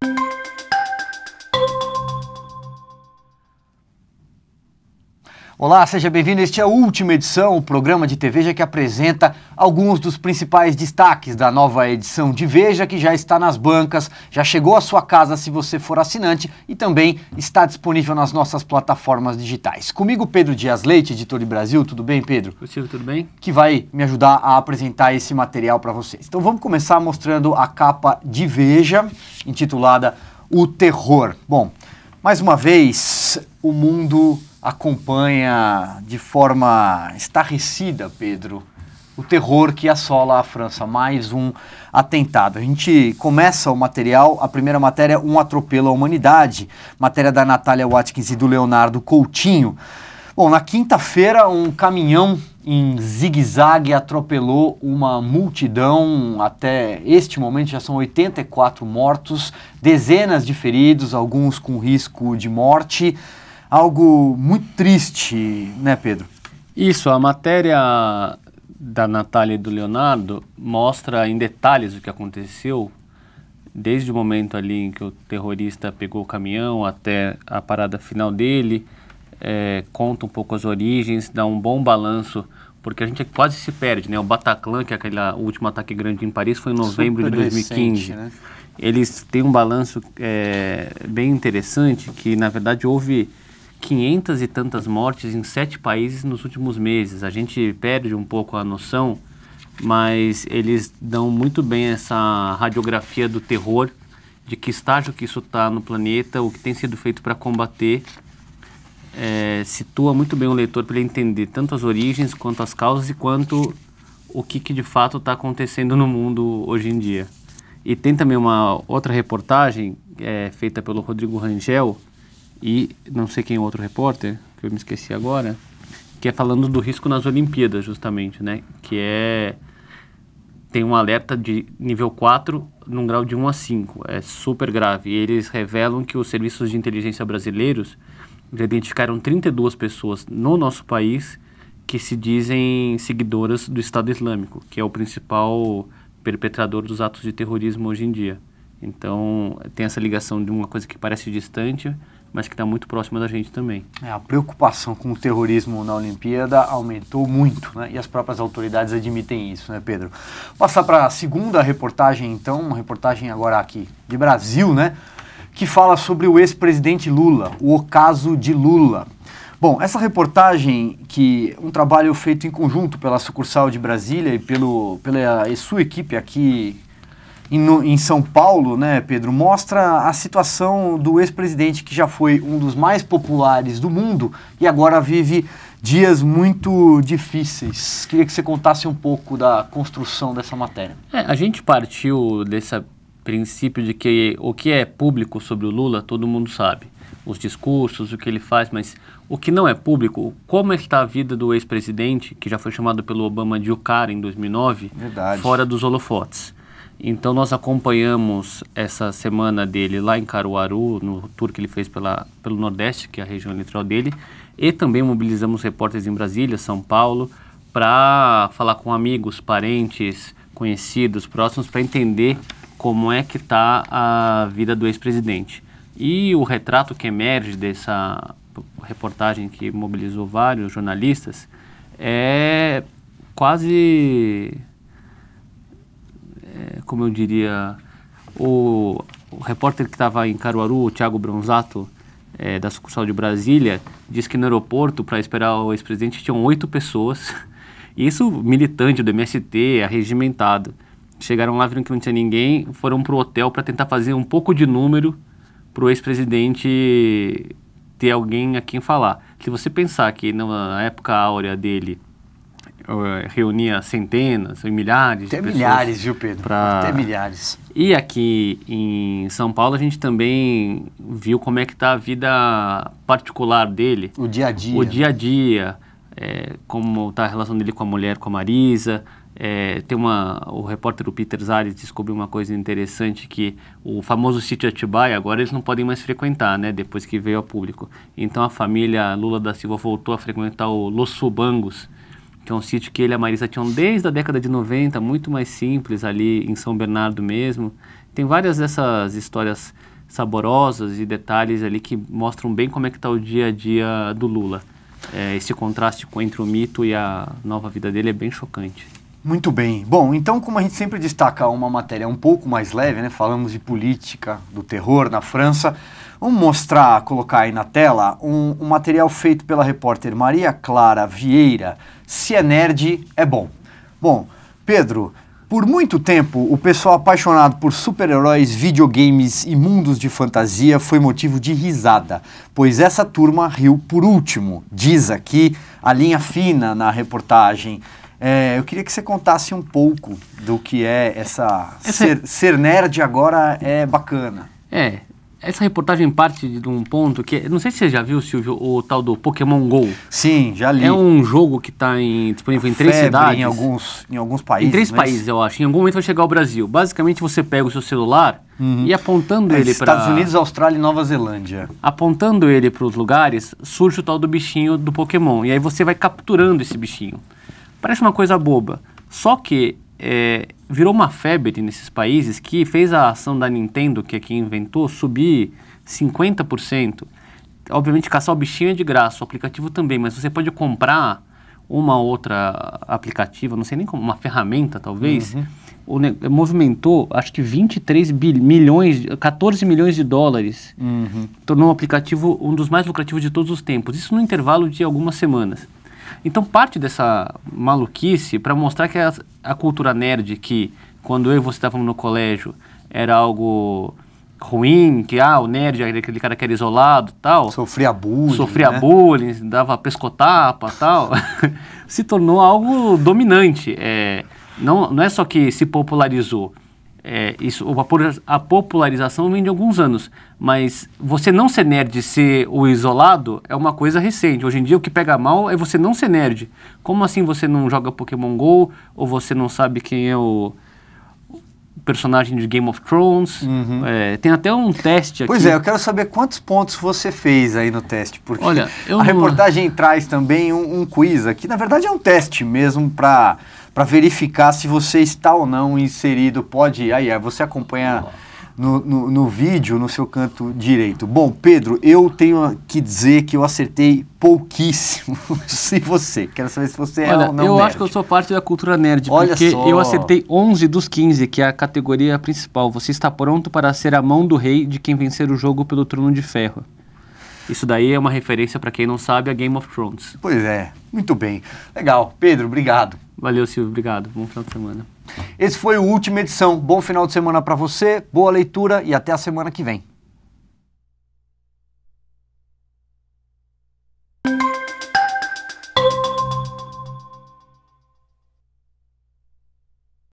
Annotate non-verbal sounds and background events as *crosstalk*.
Thank you Olá, seja bem-vindo. Este é a última edição, o programa de TV que apresenta alguns dos principais destaques da nova edição de Veja, que já está nas bancas, já chegou à sua casa se você for assinante e também está disponível nas nossas plataformas digitais. Comigo, Pedro Dias Leite, editor de Brasil. Tudo bem, Pedro? Possível, tudo bem? Que vai me ajudar a apresentar esse material para vocês. Então vamos começar mostrando a capa de Veja, intitulada O Terror. Bom, mais uma vez, o mundo acompanha de forma estarrecida, Pedro, o terror que assola a França. Mais um atentado. A gente começa o material, a primeira matéria, Um Atropelo à Humanidade, matéria da Natália Watkins e do Leonardo Coutinho. Bom, na quinta-feira, um caminhão em zigue-zague atropelou uma multidão. Até este momento já são 84 mortos, dezenas de feridos, alguns com risco de morte algo muito triste, né, Pedro? Isso, a matéria da Natália e do Leonardo mostra em detalhes o que aconteceu desde o momento ali em que o terrorista pegou o caminhão até a parada final dele, é, conta um pouco as origens, dá um bom balanço, porque a gente quase se perde, né? O Bataclan, que é aquele o último ataque grande em Paris, foi em novembro Super de 2015. Né? Eles têm um balanço é, bem interessante, que na verdade houve 500 e tantas mortes em sete países nos últimos meses. A gente perde um pouco a noção, mas eles dão muito bem essa radiografia do terror, de que estágio que isso está no planeta, o que tem sido feito para combater. É, situa muito bem o leitor para ele entender tanto as origens quanto as causas e quanto o que, que de fato está acontecendo no mundo hoje em dia. E tem também uma outra reportagem é, feita pelo Rodrigo Rangel, e não sei quem é o outro repórter, que eu me esqueci agora, que é falando do risco nas Olimpíadas, justamente, né? Que é. Tem um alerta de nível 4 num grau de 1 a 5. É super grave. E eles revelam que os serviços de inteligência brasileiros já identificaram 32 pessoas no nosso país que se dizem seguidoras do Estado Islâmico, que é o principal perpetrador dos atos de terrorismo hoje em dia. Então, tem essa ligação de uma coisa que parece distante, mas que está muito próxima da gente também. É, a preocupação com o terrorismo na Olimpíada aumentou muito, né? E as próprias autoridades admitem isso, né, Pedro? Passar para a segunda reportagem, então, uma reportagem agora aqui de Brasil, né? Que fala sobre o ex-presidente Lula, o ocaso de Lula. Bom, essa reportagem, que um trabalho feito em conjunto pela sucursal de Brasília e pelo, pela sua equipe aqui em, no, em São Paulo, né, Pedro, mostra a situação do ex-presidente que já foi um dos mais populares do mundo e agora vive dias muito difíceis. Queria que você contasse um pouco da construção dessa matéria. É, a gente partiu desse princípio de que o que é público sobre o Lula, todo mundo sabe. Os discursos, o que ele faz, mas o que não é público, como está a vida do ex-presidente, que já foi chamado pelo Obama de o cara em 2009, Verdade. fora dos holofotes. Então nós acompanhamos essa semana dele lá em Caruaru, no tour que ele fez pela, pelo Nordeste, que é a região eleitoral dele, e também mobilizamos repórteres em Brasília, São Paulo, para falar com amigos, parentes, conhecidos, próximos, para entender como é que está a vida do ex-presidente. E o retrato que emerge dessa reportagem que mobilizou vários jornalistas é quase como eu diria, o, o repórter que estava em Caruaru, o Thiago Bronzato, é, da sucursal de Brasília, disse que no aeroporto, para esperar o ex-presidente, tinham oito pessoas. *laughs* Isso militante do MST, arregimentado. Chegaram lá, viram que não tinha ninguém, foram para o hotel para tentar fazer um pouco de número para o ex-presidente ter alguém a quem falar. Se você pensar que na época áurea dele eh, reunia centenas, milhares Até de pessoas. milhares, viu, Pedro? Pra... Até milhares. E aqui em São Paulo a gente também viu como é que está a vida particular dele. O dia a dia. O dia a dia, é, como está a relação dele com a mulher, com a Marisa. É, tem uma, o repórter o Peter Zares descobriu uma coisa interessante que o famoso sítio Atibaia agora eles não podem mais frequentar, né? Depois que veio ao público. Então a família Lula da Silva voltou a frequentar o Los Subangos, que é um sítio que ele e a Marisa tinham desde a década de 90, muito mais simples ali em São Bernardo mesmo. Tem várias dessas histórias saborosas e detalhes ali que mostram bem como é que está o dia a dia do Lula. É, esse contraste entre o mito e a nova vida dele é bem chocante. Muito bem. Bom, então como a gente sempre destaca uma matéria um pouco mais leve, né? Falamos de política, do terror na França. Vamos mostrar, colocar aí na tela um, um material feito pela repórter Maria Clara Vieira. Se é nerd, é bom. Bom, Pedro, por muito tempo o pessoal apaixonado por super-heróis, videogames e mundos de fantasia foi motivo de risada, pois essa turma riu por último. Diz aqui a linha fina na reportagem. É, eu queria que você contasse um pouco do que é essa. essa... Ser, ser nerd agora é bacana. É, essa reportagem parte de um ponto que. Não sei se você já viu, Silvio, o tal do Pokémon GO. Sim, já li. É um jogo que está disponível em três cidades. Em alguns, em alguns países. Em três mas... É países, eu acho. Em algum momento vai chegar ao Brasil. Basicamente, você pega o seu celular uhum. e apontando é, ele para. Estados Unidos, Austrália e Nova Zelândia. Apontando ele para os lugares, surge o tal do bichinho do Pokémon. E aí você vai capturando esse bichinho. Parece uma coisa boba, só que é, virou uma febre nesses países que fez a ação da Nintendo, que é quem inventou, subir 50%. Obviamente, caçar o bichinho é de graça, o aplicativo também, mas você pode comprar uma outra aplicativa, não sei nem como, uma ferramenta talvez, uhum. o, movimentou acho que 23 milhões, 14 milhões de dólares. Uhum. Tornou o aplicativo um dos mais lucrativos de todos os tempos. Isso no intervalo de algumas semanas. Então parte dessa maluquice para mostrar que a, a, cultura nerd, que quando eu e você estávamos no colégio, era algo ruim, que ah, o nerd era é aquele cara que era isolado tal. Sofria bullying. Sofria né? bullying, dava pescotapa tal. *laughs* se tornou algo dominante. É, não, não é só que se popularizou é, isso, a popularização vem de alguns anos, mas você não ser nerd, ser o isolado, é uma coisa recente. Hoje em dia o que pega mal é você não ser nerd. Como assim você não joga Pokémon GO, ou você não sabe quem é o personagem de Game of Thrones? Uhum. É, tem até um teste aqui. Pois é, eu quero saber quantos pontos você fez aí no teste, porque Olha, a não... reportagem traz também um, um quiz aqui. Na verdade é um teste mesmo para para verificar se você está ou não inserido. Pode, aí você acompanha no, no, no, vídeo, no seu canto direito. Bom, Pedro, eu tenho que dizer que eu acertei pouquíssimo. *laughs* se você, quero saber se você é Olha, é ou não eu nerd. acho que eu sou parte da cultura nerd, Olha porque só. eu acertei 11 dos 15, que é a categoria principal. Você está pronto para ser a mão do rei de quem vencer o jogo pelo trono de ferro. Isso daí é uma referência para quem não sabe a Game of Thrones. Pois é, muito bem. Legal. Pedro, obrigado. Valeu, Silvio. Obrigado. Bom final de semana. Esse foi o Última Edição. Bom final de semana para você, boa leitura e até a semana que vem.